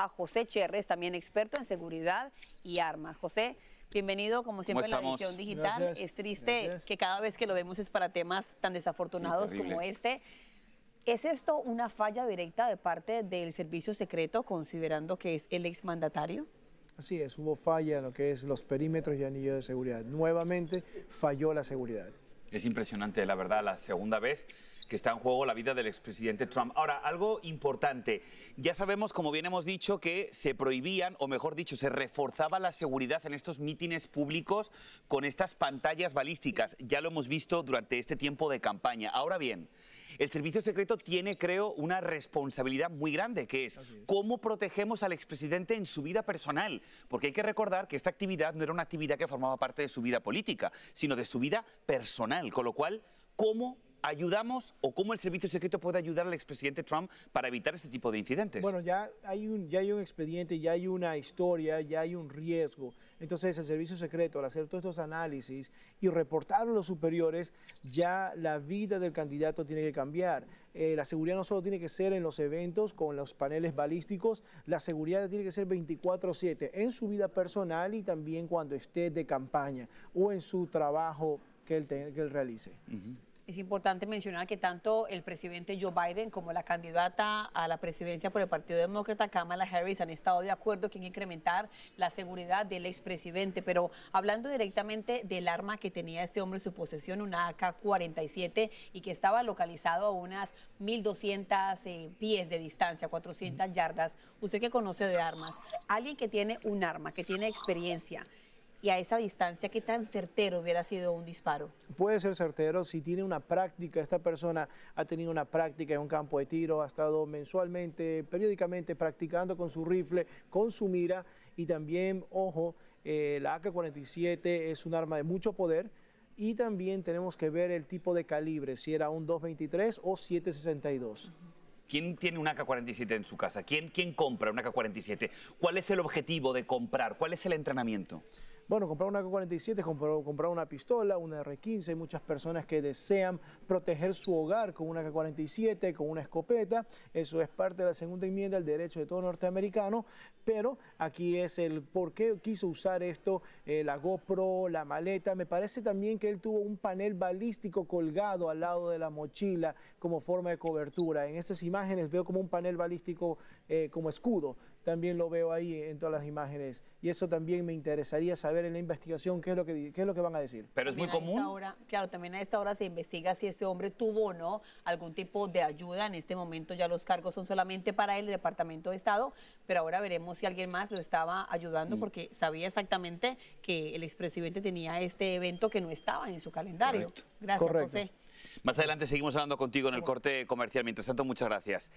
a José Cherres, también experto en seguridad y armas. José, bienvenido como siempre a la edición digital. Es triste que cada vez que lo vemos es para temas tan desafortunados como este. ¿Es esto una falla directa de parte del servicio secreto, considerando que es el exmandatario? Así es, hubo falla en lo que es los perímetros y anillos de seguridad. Nuevamente falló la seguridad. Es impresionante, la verdad, la segunda vez que está en juego la vida del expresidente Trump. Ahora, algo importante. Ya sabemos, como bien hemos dicho, que se prohibían, o mejor dicho, se reforzaba la seguridad en estos mítines públicos con estas pantallas balísticas. Ya lo hemos visto durante este tiempo de campaña. Ahora bien, el Servicio Secreto tiene, creo, una responsabilidad muy grande, que es, cómo protegemos al expresidente en su vida personal. Porque hay que recordar que esta actividad no era una actividad que formaba parte de su vida política, sino de su vida personal. Con lo cual, ¿cómo ayudamos o cómo el servicio secreto puede ayudar al expresidente Trump para evitar este tipo de incidentes? Bueno, ya hay un, expediente, ya hay una historia, ya hay un riesgo. Entonces, el servicio secreto, al hacer todos estos análisis y reportar a los superiores, ya la vida del candidato tiene que cambiar. Eh, la seguridad no solo tiene que ser en los eventos con los paneles balísticos, la seguridad tiene que ser 24/7 en su vida personal y también cuando esté de campaña o en su trabajo que él, realice. Es importante mencionar que tanto el presidente Joe Biden como la candidata a la presidencia por el Partido Demócrata, Kamala Harris, han estado de acuerdo en incrementar la seguridad del expresidente. Pero hablando directamente del arma que tenía este hombre en su posesión, una AK-47, y que estaba localizado a unas 1.200 eh, pies de distancia, 400 yardas, usted que conoce de armas, alguien que tiene un arma, que tiene experiencia, y a esa distancia, ¿qué tan certero hubiera sido un disparo? Puede ser certero si tiene una práctica, esta persona ha tenido una práctica en un campo de tiro, ha estado mensualmente, periódicamente practicando con su rifle, con su mira y también, ojo, eh, la AK-47 es un arma de mucho poder y también tenemos que ver el tipo de calibre, si era un 223 o 762. ¿Quién tiene una AK-47 en su casa? ¿Quién, ¿Quién compra una AK-47? ¿Cuál es el objetivo de comprar? ¿Cuál es el entrenamiento? Bueno, comprar una K-47 comprar, comprar una pistola, una R-15. Hay muchas personas que desean proteger su hogar con una K-47, con una escopeta. Eso es parte de la segunda enmienda el derecho de todo norteamericano. Pero aquí es el por qué quiso usar esto, eh, la GoPro, la maleta. Me parece también que él tuvo un panel balístico colgado al lado de la mochila como forma de cobertura. En estas imágenes veo como un panel balístico eh, como escudo. También lo veo ahí en todas las imágenes. Y eso también me interesaría saber en la investigación qué es lo que, es lo que van a decir. Pero es muy común. claro, también a esta hora se investiga si ese hombre tuvo o no algún tipo de ayuda. En este momento ya los cargos son solamente para el Departamento de Estado, pero ahora veremos si alguien más lo estaba ayudando mm. porque sabía exactamente que el expresidente tenía este evento que no estaba en su calendario. Gracias, José. Más adelante seguimos hablando contigo en el corte comercial. Mientras tanto, muchas gracias.